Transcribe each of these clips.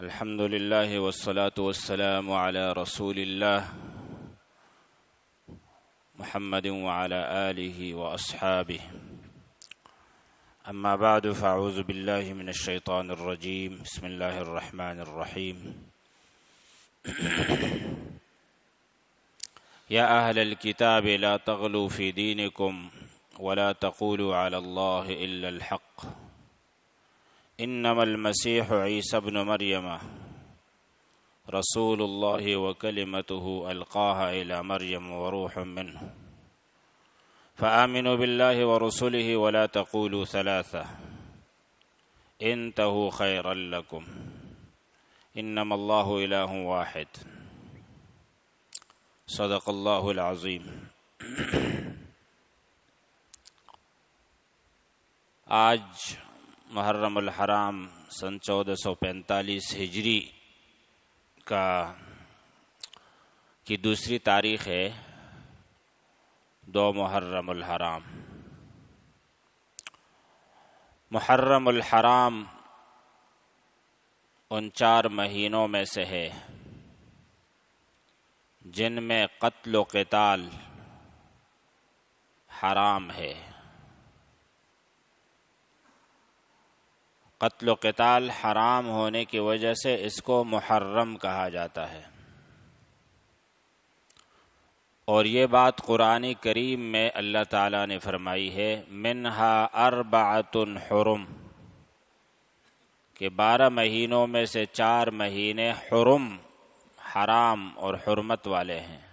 الحمد لله والصلاة والسلام على رسول الله محمد وعلى آله وأصحابه أما بعد فأعوذ بالله من الشيطان الرجيم بسم الله الرحمن الرحيم يا أهل الكتاب لا تغلوا في دينكم ولا تقولوا على الله إلا الحق إنما المسيح عيسى بن مريم رسول الله وكلمته ألقاها إلى مريم وروح منه فآمنوا بالله ورسله ولا تقولوا ثلاثة انتهوا خيرا لكم إنما الله إله واحد صدق الله العظيم آج मुहर्रम हराम सन पैंतालीस हिजरी का की दूसरी तारीख है दो मुहर्रम हराम मुहर्रम हराम उन चार महीनों में से है जिनमें कत्ल व कताल हराम है कत्ल कताल हराम होने की वजह से इसको मुहर्रम कहा जाता है और ये बात कुरानी करीम में अल्लाह ताला ने फरमाई है मिनहा अरबातन हरम के बारह महीनों में से चार महीने हरम हराम और हरमत वाले हैं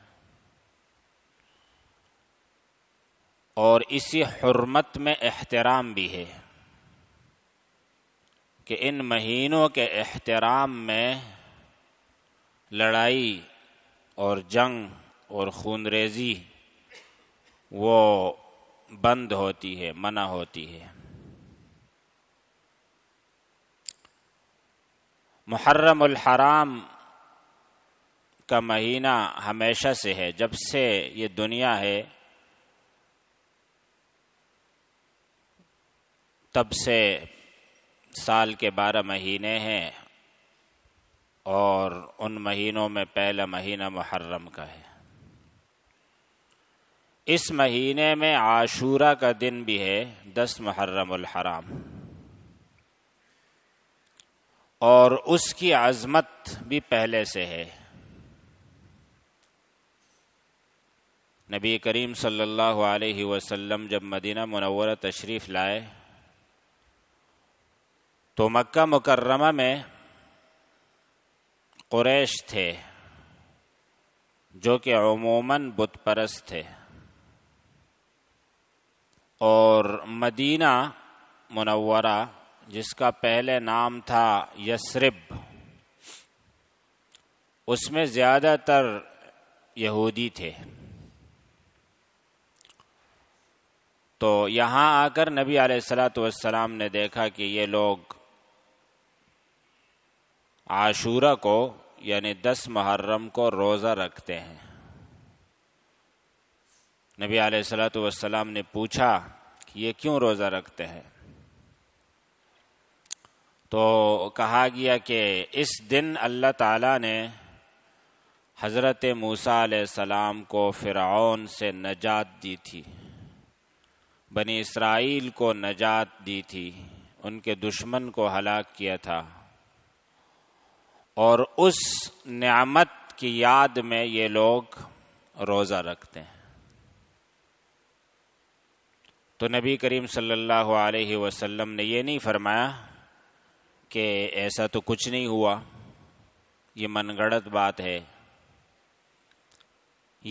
और इसी हरमत में एहतराम भी है कि इन महीनों के एहतराम में लड़ाई और जंग और खूनरेजी वो बंद होती है मना होती है मुहर्रम हराम का महीना हमेशा से है जब से ये दुनिया है तब से साल के बारह महीने हैं और उन महीनों में पहला महीना मुहर्रम का है इस महीने में आशूरा का दिन भी है दस मुहर्रम हराम और उसकी आज़मत भी पहले से है नबी करीम सल्लल्लाहु अलैहि वसल्लम जब मदीना मनवर तशरीफ़ लाए तो मक्का मुकर्रमा में कुरैश थे जो कि अमूमन बुत परस्त थे और मदीना मुनवरा जिसका पहले नाम था यसरब उसमें ज़्यादातर यहूदी थे तो यहाँ आकर नबी सलात वसलाम ने देखा कि ये लोग आशूरा को यानी दस मुहर्रम को रोज़ा रखते हैं नबी आलत वसलाम ने पूछा कि ये क्यों रोज़ा रखते हैं तो कहा गया कि इस दिन अल्लाह ताला ने हज़रत मूसा सलाम को फ़िरौन से नजात दी थी बनी इसराइल को नजात दी थी उनके दुश्मन को हलाक किया था और उस नियामत की याद में ये लोग रोज़ा रखते हैं तो नबी करीम सल्लल्लाहु अलैहि वसल्लम ने ये नहीं फरमाया कि ऐसा तो कुछ नहीं हुआ ये मनगढ़ंत बात है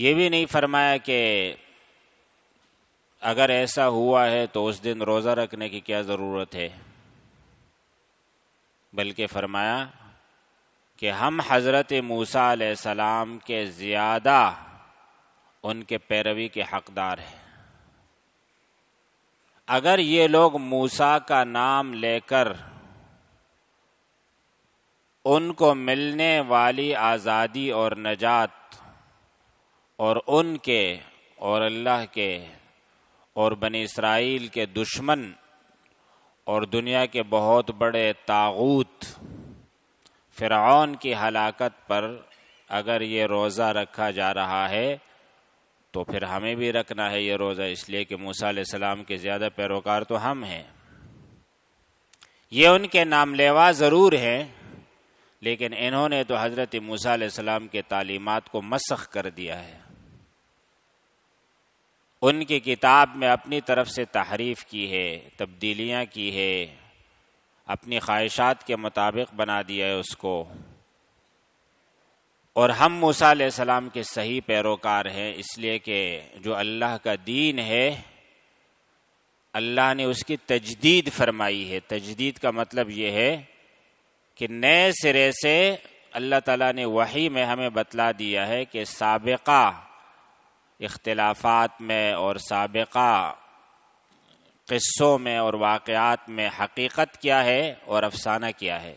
ये भी नहीं फरमाया कि अगर ऐसा हुआ है तो उस दिन रोज़ा रखने की क्या ज़रूरत है बल्कि फरमाया कि हम हज़रत मूसा सलाम के ज़्यादा उनके पैरवी के हकदार हैं अगर ये लोग मूसा का नाम लेकर उनको मिलने वाली आज़ादी और नजात और उनके और अल्लाह के और बनी इसराइल के दुश्मन और दुनिया के बहुत बड़े तागूत फ़िरौन की हलाकत पर अगर ये रोज़ा रखा जा रहा है तो फिर हमें भी रखना है ये रोज़ा इसलिए कि मूसा सलाम के ज़्यादा पैरोकार तो हम हैं ये उनके नाम लेवा ज़रूर हैं लेकिन इन्होंने तो हज़रत मूसा सलाम के तालीमत को मसख कर दिया है उनकी किताब में अपनी तरफ से तहरीफ की है तब्दीलियाँ की है अपनी ख्वाहिशात के मुताबिक बना दिया है उसको और हम मूसा सलाम के सही पैरोकार हैं इसलिए कि जो अल्लाह का दीन है अल्लाह ने उसकी तजदीद फरमाई है तजदीद का मतलब ये है कि नए सिरे से अल्लाह ताला ने वही में हमें बतला दिया है कि सबका इख्तलाफात में और सबका किस्सों में और वाक़ात में हकीकत क्या है और अफसाना क्या है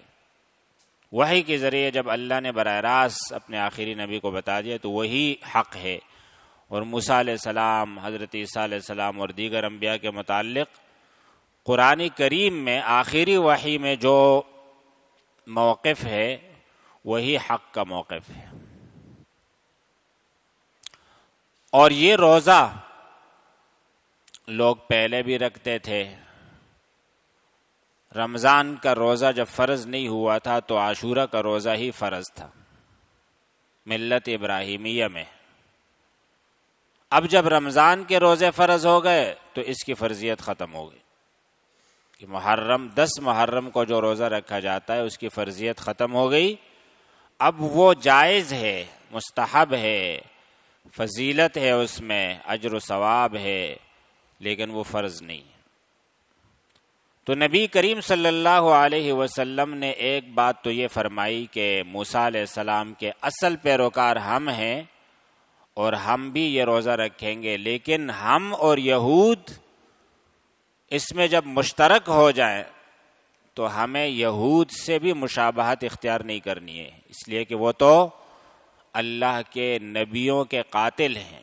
वही के ज़रिए जब अल्लाह ने बर रास्त अपने आखिरी नबी को बता दिया तो वही हक है और मूसा सलाम हज़रत ईसीम और दीगर अम्बिया के मतलब क़ुरान करीम में आखिरी वही में जो मौक़ है वही हक का मौक़ है और ये रोज़ा लोग पहले भी रखते थे रमज़ान का रोज़ा जब फ़र्ज़ नहीं हुआ था तो आशूरा का रोज़ा ही फ़र्ज़ था मिलत इब्राहिमिया में अब जब रमज़ान के रोज़े फ़र्ज़ हो गए तो इसकी फ़र्जियत ख़त्म हो गई कि मुहर्रम दस मुहर्रम को जो रोज़ा रखा जाता है उसकी फ़र्जियत ख़त्म हो गई अब वो जायज़ है मुस्तहब है फजीलत है उसमें अजर सवाब है लेकिन वो फ़र्ज़ नहीं है तो नबी करीम सल्लल्लाहु अलैहि वसल्लम ने एक बात तो ये फरमाई कि मूसा सलाम के असल पैरोकार हम हैं और हम भी ये रोज़ा रखेंगे लेकिन हम और यहूद इसमें जब मुश्तरक हो जाए तो हमें यहूद से भी मुशाबहत इख्तियार नहीं करनी है इसलिए कि वो तो अल्लाह के नबियों के कातिल हैं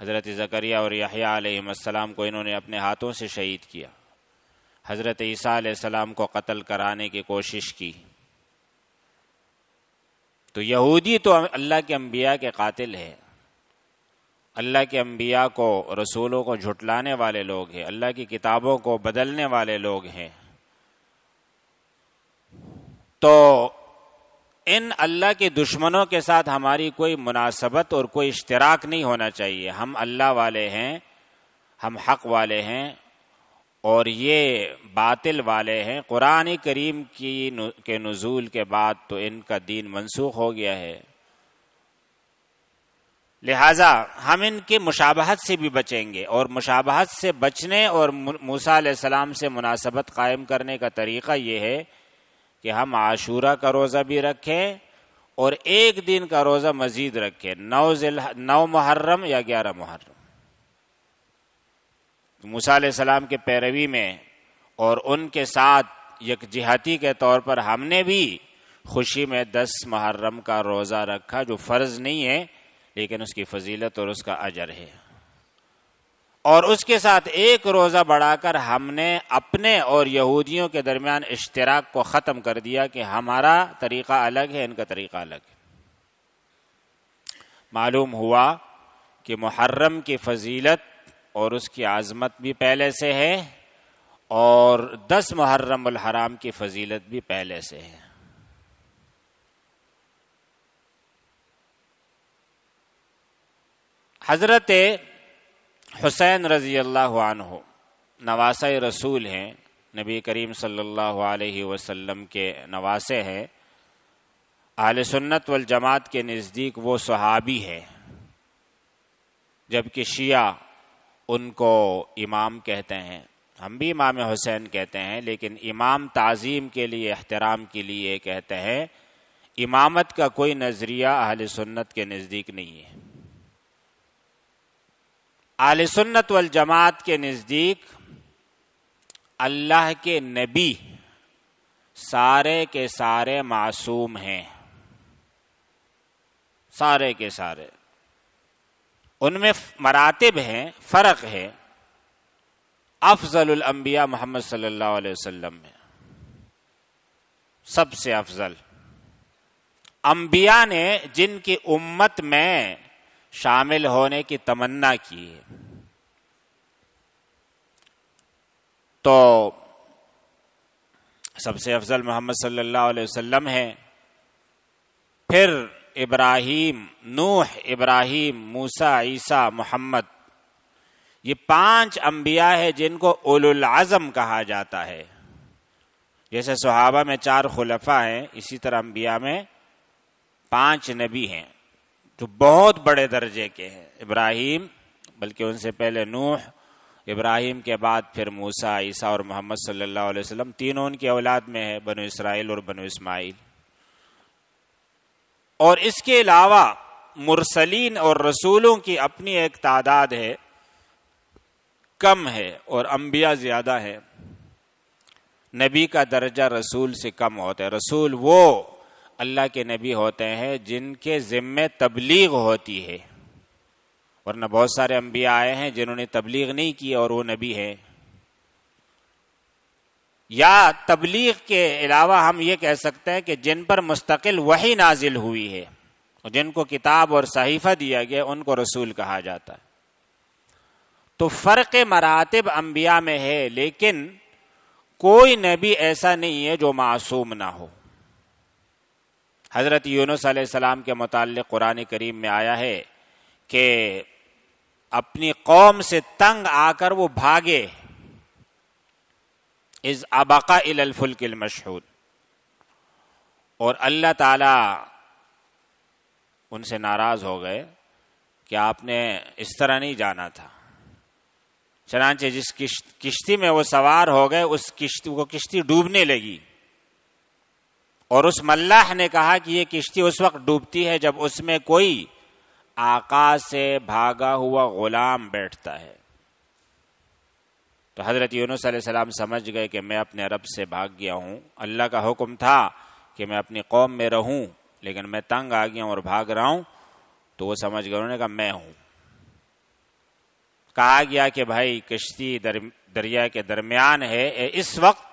हज़रत ज़करिया और याहियाम को इन्होंने अपने हाथों से शहीद किया हज़रत ईसा को कत्ल कराने की कोशिश की तो यहूदी तो अल्लाह के अम्बिया के कातिल है अल्लाह के अम्बिया को रसूलों को झुटलाने वाले लोग हैं अल्लाह की किताबों को बदलने वाले लोग हैं तो इन अल्लाह के दुश्मनों के साथ हमारी कोई मुनासबत और कोई इश्तराक नहीं होना चाहिए हम अल्लाह वाले हैं हम हक वाले हैं और ये बातिल वाले हैं कुरान करीम की नु, के नज़ूल के बाद तो इनका दीन मनसूख हो गया है लिहाजा हम इनके मुशाबहत से भी बचेंगे और मुशाबहत से बचने और मूसा सलाम से मुनासबत कायम करने का तरीक़ा ये है कि हम आशूरा का रोज़ा भी रखें और एक दिन का रोज़ा मजीद रखें नौ नौ मुहर्रम या ग्यारह मुहर्रम तो मूसा सलाम के पैरवी में और उनके साथ जिहाती के तौर पर हमने भी खुशी में दस मुहर्रम का रोज़ा रखा जो फ़र्ज़ नहीं है लेकिन उसकी फजीलत और उसका अजर है और उसके साथ एक रोज़ा बढ़ाकर हमने अपने और यहूदियों के दरमियान इश्तराक को ख़त्म कर दिया कि हमारा तरीक़ा अलग है इनका तरीक़ा अलग है मालूम हुआ कि मुहर्रम की फजीलत और उसकी आज़मत भी पहले से है और दस मुहर्रम हराम की फजीलत भी पहले से है हज़रत हुसैन रज़ी अल्लाह नवासा रसूल हैं नबी करीम सल्लल्लाहु अलैहि वसल्लम के नवासे हैं आल सुन्नत वल जमात के नज़दीक वो सहाबी है जबकि शिया उनको इमाम कहते हैं हम भी इमाम हुसैन कहते हैं लेकिन इमाम ताज़ीम के लिए अहतराम के लिए कहते हैं इमामत का कोई नज़रिया अहल सुन्नत के नज़दीक नहीं है आल सुन्नत वल जमात के नज़दीक अल्लाह के नबी सारे के सारे मासूम हैं सारे के सारे उनमें मरातब हैं फ़र्क है अफजल अम्बिया मोहम्मद सल्लल्लाहु अलैहि वसल्लम में सबसे अफजल अम्बिया ने जिनकी उम्मत में शामिल होने की तमन्ना की है तो सबसे अफजल मोहम्मद सल्लल्लाहु अलैहि वसल्लम है फिर इब्राहिम नूह इब्राहिम मूसा ईसा मोहम्मद ये पांच अंबिया है जिनको उलुल आजम कहा जाता है जैसे सहाबा में चार खुलफा हैं इसी तरह अंबिया में पांच नबी हैं जो बहुत बड़े दर्जे के हैं इब्राहिम बल्कि उनसे पहले नूह इब्राहिम के बाद फिर मूसा ईसा और मोहम्मद सल्लल्लाहु अलैहि वसल्लम तीनों उनकी औलाद में है बनु इसराइल और बनु इस्माइल और इसके अलावा मुरसलीन और रसूलों की अपनी एक तादाद है कम है और अंबिया ज्यादा है नबी का दर्जा रसूल से कम होता है रसूल वो अल्लाह के नबी होते हैं जिनके ज़िम्मे तबलीग होती है वरना बहुत सारे अम्बिया आए हैं जिन्होंने तबलीग नहीं की और वो नबी है या तबलीग के अलावा हम ये कह सकते हैं कि जिन पर मुस्तकिल वही नाजिल हुई है और जिनको किताब और सहीफा दिया गया उनको रसूल कहा जाता है तो फ़र्क मरातब अम्बिया में है लेकिन कोई नबी ऐसा नहीं है जो मासूम ना हो हज़रत यूनुस आसमाम के मुतल कुरान करीम में आया है कि अपनी कौम से तंग आकर वो भागे इस अबाका इलफुल्किल मशहूद और अल्लाह ताला उनसे नाराज़ हो गए कि आपने इस तरह नहीं जाना था चनाचे जिस किश्ती में वो सवार हो गए उस किश्ती वो किश्ती डूबने लगी और उस मल्लाह ने कहा कि ये किश्ती उस वक्त डूबती है जब उसमें कोई आकाश से भागा हुआ गुलाम बैठता है तो हजरत यूनुस सलाम समझ गए कि मैं अपने रब से भाग गया हूं अल्लाह का हुक्म था कि मैं अपनी कौम में रहूं लेकिन मैं तंग आ गया और भाग रहा हूं तो वो समझ गए उन्होंने कहा मैं हूं कहा गया कि भाई किश्ती दरिया के दरमियान है इस वक्त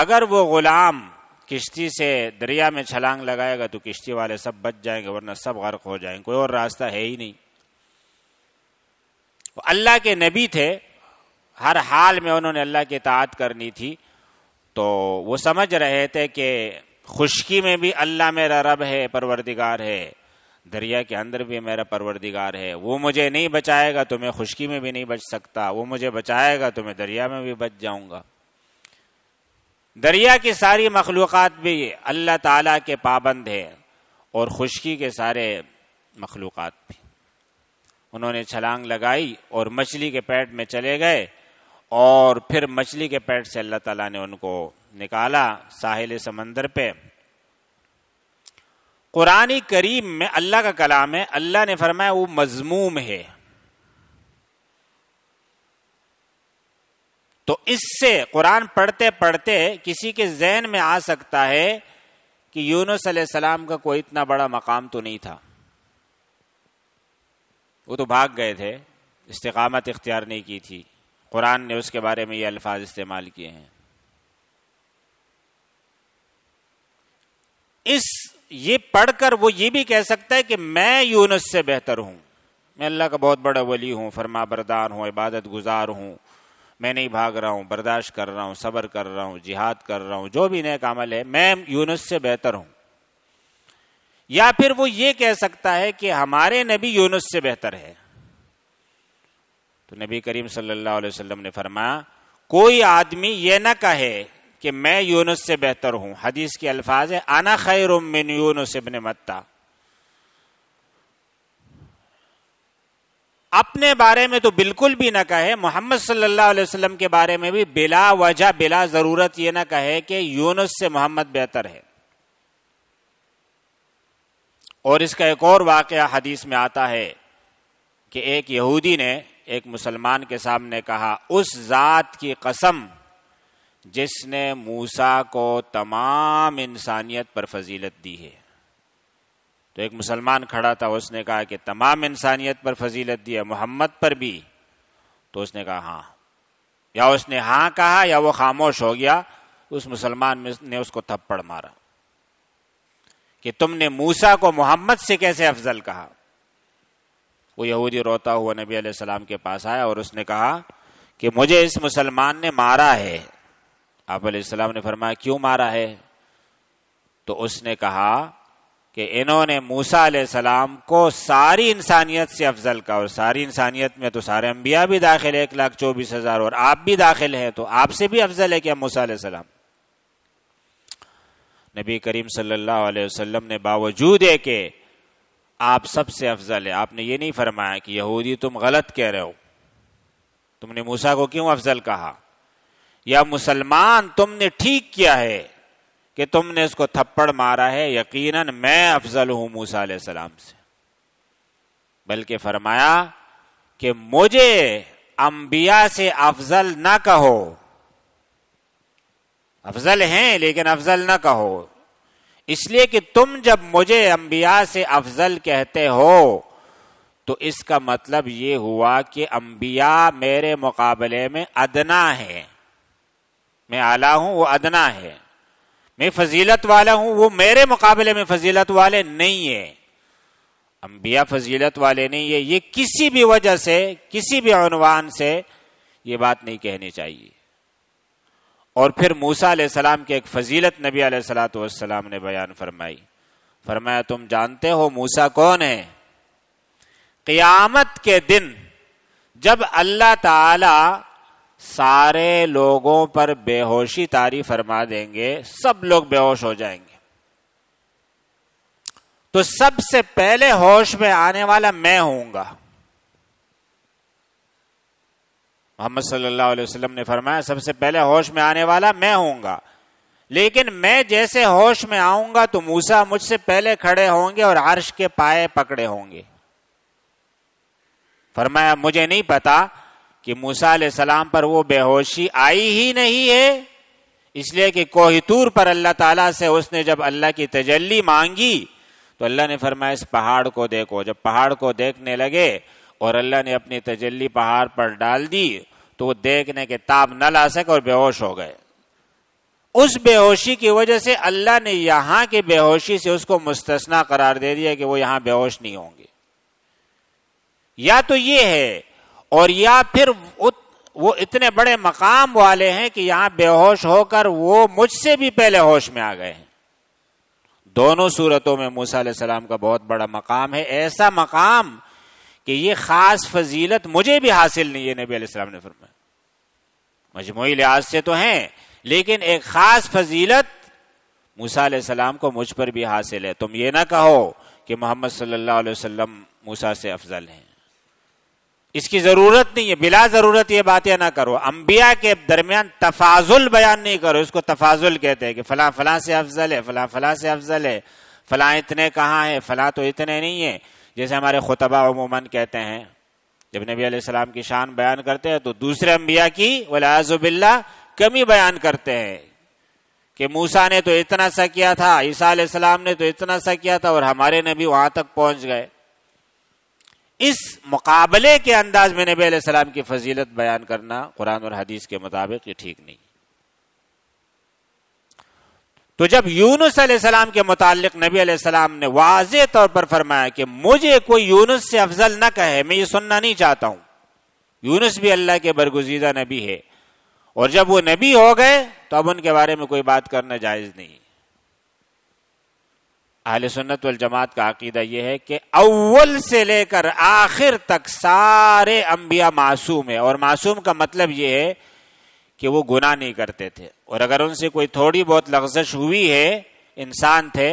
अगर वो गुलाम किश्ती से दरिया में छलांग लगाएगा तो किश्ती वाले सब बच जाएंगे वरना सब गर्क हो जाएंगे कोई और रास्ता है ही नहीं वो अल्लाह के नबी थे हर हाल में उन्होंने अल्लाह की इतात करनी थी तो वो समझ रहे थे कि खुशकी में भी अल्लाह मेरा रब है परवरदिगार है दरिया के अंदर भी मेरा परवरदिगार है वो मुझे नहीं बचाएगा तो मैं खुशकी में भी नहीं बच सकता वो मुझे बचाएगा तो मैं दरिया में भी बच जाऊंगा दरिया की सारी मखलूक़ात भी अल्लाह ताला के पाबंद है और खुशकी के सारे मखलूक़ भी उन्होंने छलांग लगाई और मछली के पेट में चले गए और फिर मछली के पेट से अल्लाह ताला ने उनको निकाला साहिल समंदर पे कुरानी करीम में अल्लाह का कलाम है अल्लाह ने फरमाया वो मजमूम है तो इससे कुरान पढ़ते पढ़ते किसी के जहन में आ सकता है कि यूनुस सलाम का कोई इतना बड़ा मकाम तो नहीं था वो तो भाग गए थे इस्तकामत इख्तियार नहीं की थी कुरान ने उसके बारे में ये अल्फाज इस्तेमाल किए हैं इस ये पढ़कर वो ये भी कह सकता है कि मैं यूनुस से बेहतर हूं मैं अल्लाह का बहुत बड़ा वली हूं फरमा बरदार हूं इबादत गुजार हूं मैं नहीं भाग रहा हूँ बर्दाश्त कर रहा हूँ सबर कर रहा हूं जिहाद कर रहा हूं जो भी नेक अमल है मैं यूनुस से बेहतर हूं या फिर वो ये कह सकता है कि हमारे नबी यूनुस से बेहतर है तो नबी करीम सल्लल्लाहु अलैहि वसल्लम ने फरमाया कोई आदमी ये ना कहे कि मैं यूनुस से बेहतर हूं हदीस के अल्फाज है आना खैर मिन यूनुस इबन मत्ता अपने बारे में तो बिल्कुल भी ना कहे मोहम्मद सल्लल्लाहु अलैहि वसल्लम के बारे में भी बिला वजह बिला जरूरत ये ना कहे कि यूनुस से मोहम्मद बेहतर है और इसका एक और वाक़ हदीस में आता है कि एक यहूदी ने एक मुसलमान के सामने कहा उस ज़ात की कसम जिसने मूसा को तमाम इंसानियत पर फजीलत दी है तो एक मुसलमान खड़ा था उसने कहा कि तमाम इंसानियत पर फजीलत दी है मोहम्मद पर भी तो उसने कहा हाँ या उसने हाँ कहा या वो खामोश हो गया उस मुसलमान ने उसको थप्पड़ मारा कि तुमने मूसा को मोहम्मद से कैसे अफजल कहा वो यहूदी रोता हुआ नबी सलाम के पास आया और उसने कहा कि मुझे इस मुसलमान ने मारा है आप सलाम ने फरमाया क्यों मारा है तो उसने कहा कि इन्होंने मूसा आसमाम को सारी इंसानियत से अफजल का और सारी इंसानियत में तो सारे अम्बिया भी दाखिल है एक लाख चौबीस हजार और आप भी दाखिल हैं तो आपसे भी अफजल है क्या मूसा आसमाम नबी करीम सल्लल्लाहु अलैहि वसल्लम ने बावजूद है कि आप सबसे अफजल है आपने ये नहीं फरमाया कि यहूदी तुम गलत कह रहे हो तुमने मूसा को क्यों अफजल कहा या मुसलमान तुमने ठीक किया है कि तुमने इसको थप्पड़ मारा है यकीनन मैं अफजल हूं मूसा सलाम से बल्कि फरमाया कि मुझे अंबिया से अफजल ना कहो अफजल हैं लेकिन अफजल ना कहो इसलिए कि तुम जब मुझे अंबिया से अफजल कहते हो तो इसका मतलब ये हुआ कि अंबिया मेरे मुकाबले में अदना है मैं आला हूं वो अदना है मैं फजीलत वाला हूं वो मेरे मुकाबले में फजीलत वाले नहीं है अंबिया फजीलत वाले नहीं है ये किसी भी वजह से किसी भी अनवान से ये बात नहीं कहनी चाहिए और फिर मूसा सलाम के एक फजीलत नबी सलाम ने बयान फरमाई फरमाया तुम जानते हो मूसा कौन है क्यामत के दिन जब अल्लाह ताला सारे लोगों पर बेहोशी तारी फरमा देंगे सब लोग बेहोश हो जाएंगे तो सबसे पहले होश में आने वाला मैं होऊंगा मोहम्मद सल्लल्लाहु अलैहि वसल्लम ने फरमाया सबसे पहले होश में आने वाला मैं होऊंगा लेकिन मैं जैसे होश में आऊंगा तो मूसा मुझसे पहले खड़े होंगे और आर्श के पाए पकड़े होंगे फरमाया मुझे नहीं पता कि मूसा सलाम पर वो बेहोशी आई ही नहीं है इसलिए कि कोहितूर पर अल्लाह ताला से उसने जब अल्लाह की तजल्ली मांगी तो अल्लाह ने फरमाया इस पहाड़ को देखो जब पहाड़ को देखने लगे और अल्लाह ने अपनी तजल्ली पहाड़ पर डाल दी तो वो देखने के ताब न ला सके और बेहोश हो गए उस बेहोशी की वजह से अल्लाह ने यहां के बेहोशी से उसको मुस्तना करार दे दिया कि वो यहां बेहोश नहीं होंगे या तो ये है और या फिर वो इतने बड़े मकाम वाले हैं कि यहां बेहोश होकर वो मुझसे भी पहले होश में आ गए हैं दोनों सूरतों में मूसा सलाम का बहुत बड़ा मकाम है ऐसा मकाम कि ये खास फजीलत मुझे भी हासिल नहीं है नबी सलाम ने फरमाया मजमू लिहाज से तो हैं लेकिन एक खास फजीलत मूसा सलाम को मुझ पर भी हासिल है तुम ये ना कहो कि मोहम्मद सल्लाम मूसा से अफजल हैं इसकी जरूरत नहीं है बिला जरूरत ये बातें ना करो अंबिया के दरमियान तफाजुल बयान नहीं करो इसको तफाजुल कहते हैं कि फला फला से अफजल है फला फला से अफजल है फला इतने कहाँ है फला तो इतने नहीं है जैसे हमारे खुतबा अमूमन कहते हैं जब नबी अलैहिस्सलाम की शान बयान करते हैं तो दूसरे अंबिया की वलाजुबिल्ला कमी बयान करते हैं कि मूसा ने तो इतना सा किया था ईसा ने तो इतना सा किया था और हमारे नबी वहां तक पहुंच गए इस मुकाबले के अंदाज में नबी सलाम की फजीलत बयान करना कुरान और हदीस के मुताबिक ये ठीक नहीं तो जब यूनुस सलाम के मुतालिक नबी सलाम ने वाज तौर पर फरमाया कि मुझे कोई यूनुस से अफजल न कहे मैं ये सुनना नहीं चाहता हूं यूनुस भी अल्लाह के बरगुजीदा नबी है और जब वो नबी हो गए तो अब उनके बारे में कोई बात करना जायज नहीं अहल सुन्नत जमात का अकीदा यह है कि अव्वल से लेकर आखिर तक सारे अम्बिया मासूम है और मासूम का मतलब यह है कि वो गुनाह नहीं करते थे और अगर उनसे कोई थोड़ी बहुत लफ्जश हुई है इंसान थे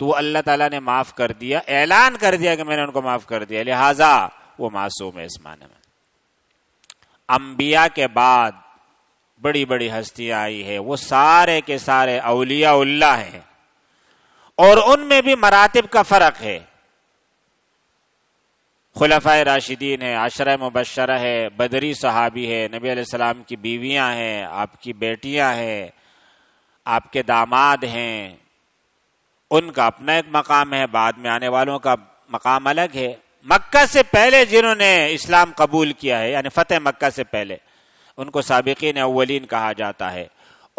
तो वो अल्लाह ताला ने माफ कर दिया ऐलान कर दिया कि मैंने उनको माफ कर दिया लिहाजा वो मासूम है इस माने में अंबिया के बाद बड़ी बड़ी हस्तियां आई है वो सारे के सारे अलिया हैं और उनमें भी मरातब का फर्क है खुलफ़ा राशिदीन है आशर मुबशर है बदरी सहाबी है नबी अलैहिस्सलाम की बीवियां हैं आपकी बेटियां हैं आपके दामाद हैं उनका अपना एक मकाम है बाद में आने वालों का मकाम अलग है मक्का से पहले जिन्होंने इस्लाम कबूल किया है यानी फतेह मक्का से पहले उनको सबकिन अवलिन कहा जाता है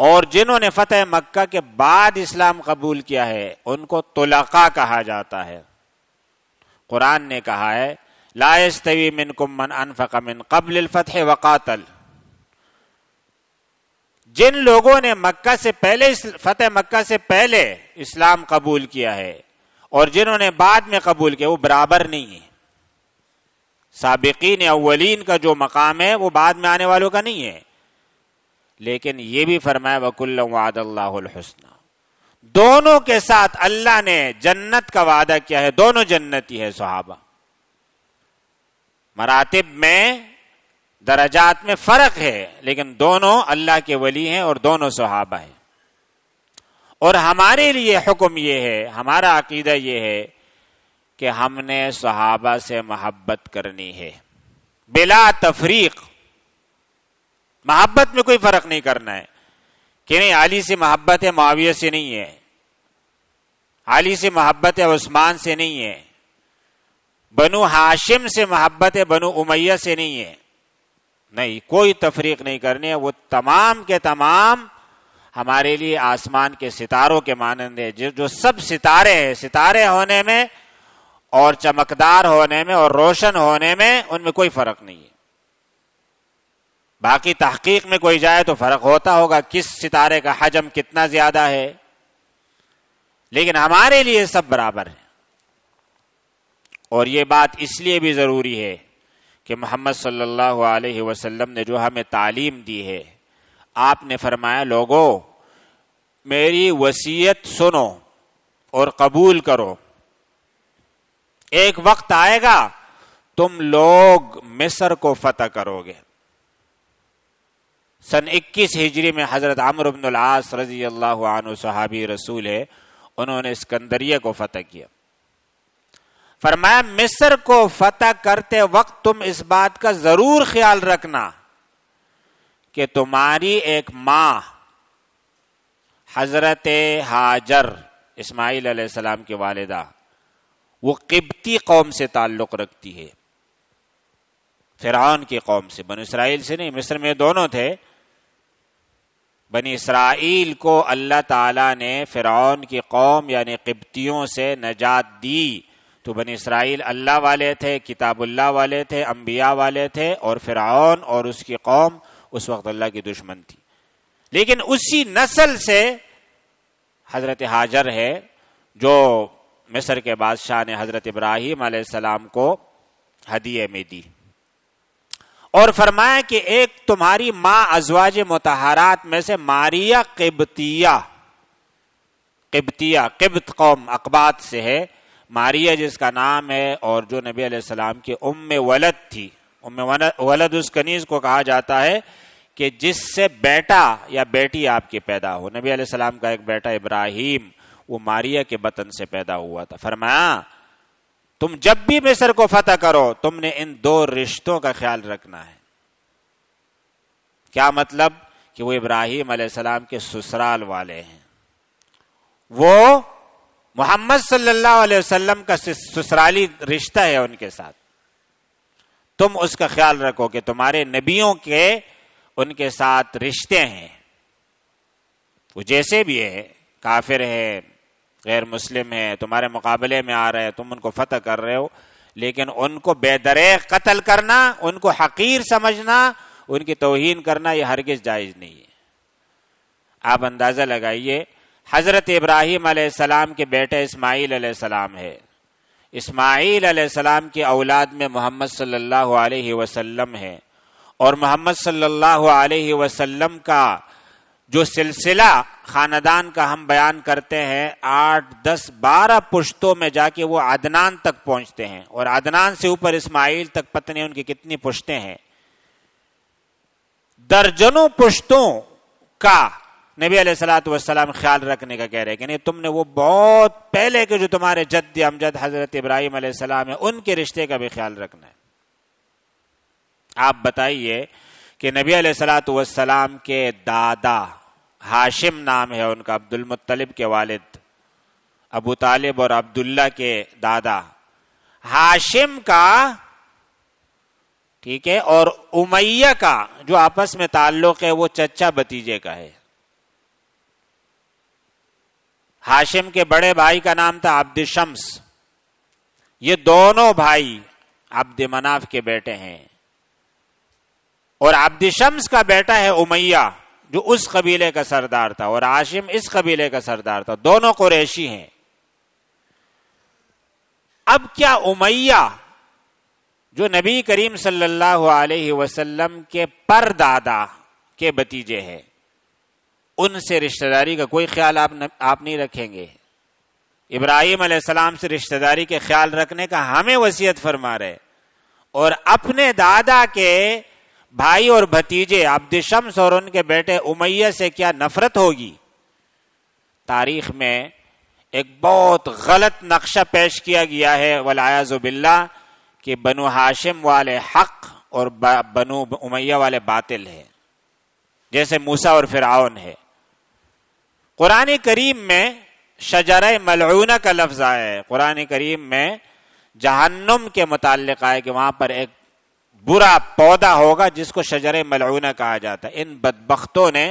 और जिन्होंने फतेह मक्का के बाद इस्लाम कबूल किया है उनको तुलका कहा जाता है कुरान ने कहा है लाइस तवी मिन कुमन अनफक मिन कबल फतेह वकातल जिन लोगों ने मक्का से पहले फतेह मक्का से पहले इस्लाम कबूल किया है और जिन्होंने बाद में कबूल किया वो बराबर नहीं है सबकीन अवलिन का जो मकाम है वो बाद में आने वालों का नहीं है लेकिन ये भी फरमाया वकुल्ल वादल्लासना दोनों के साथ अल्लाह ने जन्नत का वादा किया है दोनों जन्नती है सुहाबा मरातब में दराजात में फर्क है लेकिन दोनों अल्लाह के वली हैं और दोनों सहाबा हैं और हमारे लिए हुक्म यह है हमारा अकीदा यह है कि हमने सहाबा से मोहब्बत करनी है बिला तफरीक मोहब्बत में कोई फर्क नहीं करना है कि नहीं आली से मोहब्बत है माविया से नहीं है आली से मोहब्बत है उस्मान से नहीं है बनु हाशिम से मोहब्बत है बनु उमैया से नहीं है नहीं कोई तफरीक नहीं करनी है वो तमाम के तमाम हमारे लिए आसमान के सितारों के मानंद है जो सब सितारे हैं सितारे होने में और चमकदार होने में और रोशन होने में उनमें कोई फर्क नहीं है बाकी तहकीक में कोई जाए तो फ़र्क होता होगा किस सितारे का हजम कितना ज़्यादा है लेकिन हमारे लिए सब बराबर है और ये बात इसलिए भी ज़रूरी है कि मोहम्मद सल्लल्लाहु अलैहि वसल्लम ने जो हमें तालीम दी है आपने फरमाया लोगों मेरी वसीयत सुनो और कबूल करो एक वक्त आएगा तुम लोग मिस्र को फतह करोगे सन 21 हिजरी में हज़रत आमर अब्नआस रजी अल्लाह सहाबी रसूल है उन्होंने स्कंदरिया को फतेह किया फरमाया मिस्र को फतह करते वक्त तुम इस बात का ज़रूर ख्याल रखना कि तुम्हारी एक माँ हज़रत हाजर इस्माइल सलाम के वालदा वो किबती कौम से ताल्लुक़ रखती है फिरौन की कौम से बन इसराइल से नहीं मिस्र में दोनों थे बनी इसराइल को अल्लाह ताला ने फ़िरौन की कौम यानी किब्तियों से नजात दी तो बनी इसराइल अल्लाह वाले थे किताबुल्लाह वाले थे अम्बिया वाले थे और फ़िरौन और उसकी कौम उस वक्त अल्लाह की दुश्मन थी लेकिन उसी नस्ल से हज़रत हाजर है जो मिस्र के बादशाह ने हज़रत इब्राहिम आसमाम को हदीये में दी और फरमाया कि एक तुम्हारी माँ अजवाज मतहारात में से मारिया किबतिया किबतिया किबत कौम अकबात से है मारिया जिसका नाम है और जो नबी सलाम की उम्म वलद थी उम्म वलद उस कनीज को कहा जाता है कि जिससे बेटा या बेटी आपके पैदा हो नबी सलाम का एक बेटा इब्राहिम वो मारिया के बतन से पैदा हुआ था फरमाया तुम जब भी मिस्र को फतेह करो तुमने इन दो रिश्तों का ख्याल रखना है क्या मतलब कि वो इब्राहिम अलैहिस्सलाम के ससुराल वाले हैं वो मोहम्मद सल्लल्लाहु अलैहि वसल्लम का ससुराली रिश्ता है उनके साथ तुम उसका ख्याल रखो कि तुम्हारे नबियों के उनके साथ रिश्ते हैं वो जैसे भी है काफिर है गैर मुस्लिम है तुम्हारे मुकाबले में आ रहे हैं तुम उनको फतह कर रहे हो लेकिन उनको बेदरे कत्ल करना उनको हकीर समझना उनकी तोहन करना यह हरगिज जायज़ नहीं है आप अंदाज़ा लगाइए हज़रत इब्राहिम आसमाम के बेटे इसमाइल सलाम है इसमाइल सलाम की औलाद में मोहम्मद सल्लल्लाहु अलैहि वसल्लम है और मोहम्मद सल्लल्लाहु अलैहि वसल्लम का जो सिलसिला खानदान का हम बयान करते हैं आठ दस बारह पुश्तों में जाके वो आदनान तक पहुंचते हैं और आदनान से ऊपर इस्माइल तक पत्नी उनकी कितनी पुश्तें हैं दर्जनों पुश्तों का नबी सलात ख्याल रखने का कह रहे हैं कि नहीं तुमने वो बहुत पहले के जो तुम्हारे जद अमजद हजरत इब्राहिम सलाम है उनके रिश्ते का भी ख्याल रखना है आप बताइए कि नबी सलात के दादा हाशिम नाम है उनका अब्दुल मुत्तलिब के वालिद अबू तालिब और अब्दुल्ला के दादा हाशिम का ठीक है और उमैया का जो आपस में ताल्लुक है वो चचा भतीजे का है हाशिम के बड़े भाई का नाम था अब्द शम्स ये दोनों भाई आब्द मनाफ के बेटे हैं और अब्द शम्स का बेटा है उमैया जो उस कबीले का सरदार था और आशिम इस कबीले का सरदार था दोनों कुरैशी हैं अब क्या उमैया जो नबी करीम सल्लल्लाहु अलैहि वसल्लम के परदादा के भतीजे हैं उनसे रिश्तेदारी का कोई ख्याल आप न, आप नहीं रखेंगे इब्राहिम अलैहिस्सलाम से रिश्तेदारी के ख्याल रखने का हमें वसीयत फरमा रहे और अपने दादा के भाई और भतीजे आब्दिशम्स और उनके बेटे उमैया से क्या नफरत होगी तारीख में एक बहुत गलत नक्शा पेश किया गया है वलायाजुबिल्ला कि बनु हाशिम वाले हक और बनु उमैया वाले बातिल है जैसे मूसा और फिराउन है कुरान करीम में शजर मलूना का लफ्ज आया है कुरान करीम में जहन्नुम के मुतालिक आए कि वहां पर एक बुरा पौधा होगा जिसको शजर मलऊना कहा जाता है इन बदबख्तों ने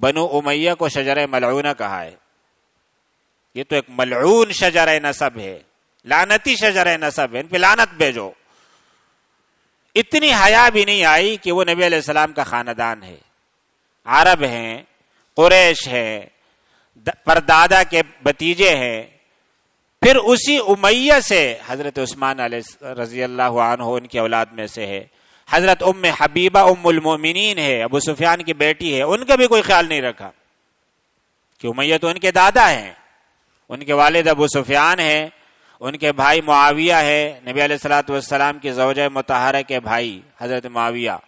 बनु उमैया को शजर मलऊना कहा है ये तो एक मलऊन शजर नसब है लानती शजर नसब है इन पर लानत भेजो इतनी हया भी नहीं आई कि वो नबी सलाम का खानदान है अरब हैं कुरैश है परदादा के भतीजे हैं फिर उसी उमैया से हजरत उस्मान रजी अल्लाह उनकी औलाद में से है हजरत उम हबीबा उमिन है अबू सुफियान की बेटी है उनका भी कोई ख्याल नहीं रखा कि उमैया तो उनके दादा हैं उनके वालिद अबू सुफियान है उनके भाई मुआविया है नबी सलाम की जवज मतहरा के भाई हजरत मुआविया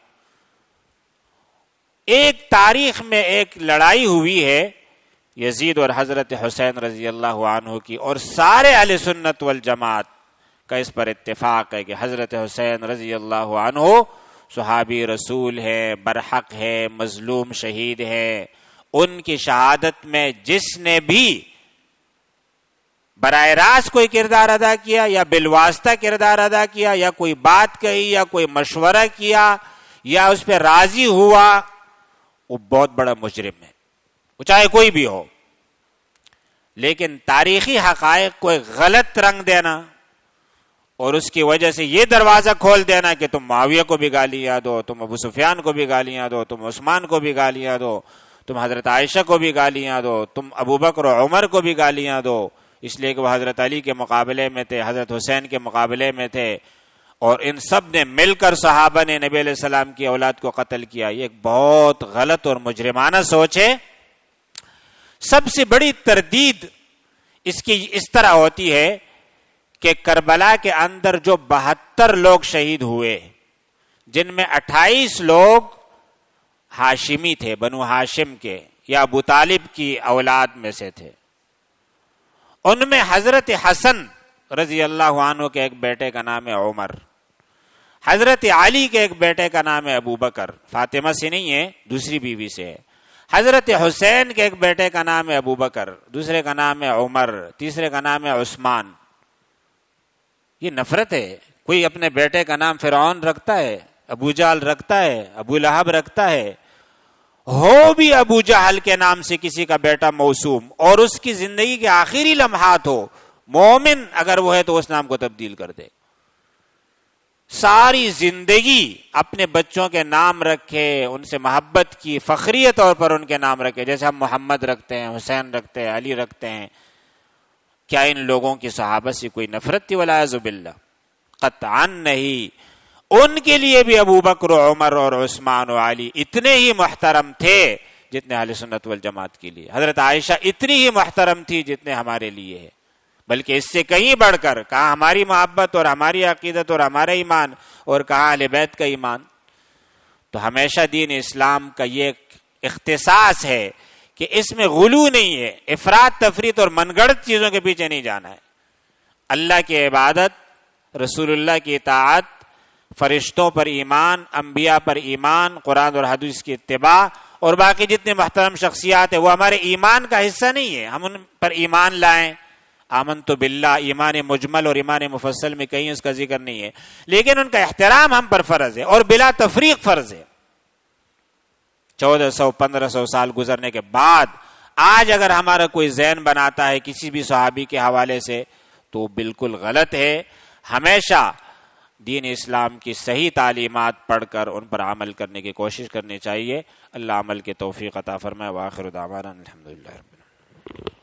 एक तारीख में एक लड़ाई हुई है यजीद और हज़रत हुसैन रजी अल्लाह आनहु की और सारे अल सुन्नत वल जमात का इस पर इतफाक है कि हज़रत हुसैन रजी अल्लाह आनहु सुहाबी रसूल है बरहक है मजलूम शहीद है उनकी शहादत में जिसने भी बर रास्त कोई किरदार अदा किया या बिलवास्ता किरदार अदा किया या कोई बात कही या कोई मशवरा किया या उस पर राजी हुआ वो बहुत बड़ा मुजरिम है वो चाहे कोई भी हो लेकिन तारीखी हक को एक गलत रंग देना और उसकी वजह से ये दरवाजा खोल देना कि तुम माविया को भी गालियां दो तुम अबू सुफियान को भी गालियां दो तुम उस्मान को भी गालियां दो तुम हजरत आयशा को भी गालियां दो तुम अबू बकर उमर को भी गालियां दो इसलिए कि वह हजरत अली के मुकाबले में थे हजरत हुसैन के मुकाबले में थे और इन सब ने मिलकर सहाबा ने नबी सलाम की औलाद को कत्ल किया ये एक बहुत गलत और मुजरमाना सोच है सबसे बड़ी तरदीद इसकी इस तरह होती है कि करबला के अंदर जो बहत्तर लोग शहीद हुए जिनमें 28 लोग हाशिमी थे बनु हाशिम के या अबू तालिब की औलाद में से थे उनमें हजरत हसन रजी अल्लाह के एक बेटे का नाम है उमर हजरत अली के एक बेटे का नाम है अबू बकर फातिमा से नहीं है दूसरी बीवी से है हजरत हुसैन के एक बेटे का नाम है अबू बकर दूसरे का नाम है उमर तीसरे का नाम है उस्मान ये नफरत है कोई अपने बेटे का नाम फिरौन रखता है अबू जाल रखता है अबू लहब रखता है हो भी अबू जहल के नाम से किसी का बेटा मौसूम और उसकी जिंदगी के आखिरी लम्हात हो मोमिन अगर वो है तो उस नाम को तब्दील कर दे सारी जिंदगी अपने बच्चों के नाम रखे उनसे मोहब्बत की फखरी तौर पर उनके नाम रखे जैसे हम मोहम्मद रखते हैं हुसैन रखते हैं अली रखते हैं क्या इन लोगों की सहाबत से कोई नफरत थी जुबिल्ला कतान नहीं उनके लिए भी अबू बकर उमर और उस्मान अली इतने ही मोहतरम थे जितने अली सुन्नत वल जमात के लिए हजरत आयशा इतनी ही मोहतरम थी जितने हमारे लिए है बल्कि इससे कहीं बढ़कर कहा हमारी मोहब्बत और हमारी अकीदत और हमारा ईमान और कहा अलिबैत का ईमान तो हमेशा दीन इस्लाम का ये इख्तसास है कि इसमें गुलू नहीं है इफरात तफरीत और मनगढ़ चीज़ों के पीछे नहीं जाना है अल्लाह की इबादत रसूलुल्लाह की इतात फरिश्तों पर ईमान अम्बिया पर ईमान कुरान और हदीस की इतबा और बाकी जितने महतरम शख्सियात है वो हमारे ईमान का हिस्सा नहीं है हम उन पर ईमान लाएं आमन तो बिल्ला ईमान मुजमल और ईमान मुफसल में कहीं उसका जिक्र नहीं है लेकिन उनका एहतराम हम पर फर्ज है और बिला तफरीक फर्ज है चौदह सौ पंद्रह सौ साल गुजरने के बाद आज अगर हमारा कोई जैन बनाता है किसी भी सहाबी के हवाले से तो बिल्कुल गलत है हमेशा दीन इस्लाम की सही तालीमत पढ़कर उन पर अमल करने की कोशिश करनी चाहिए अल्लाह अमल के तोफ़ी अता फरमाए वाखिर दामान अलहमदिल्ला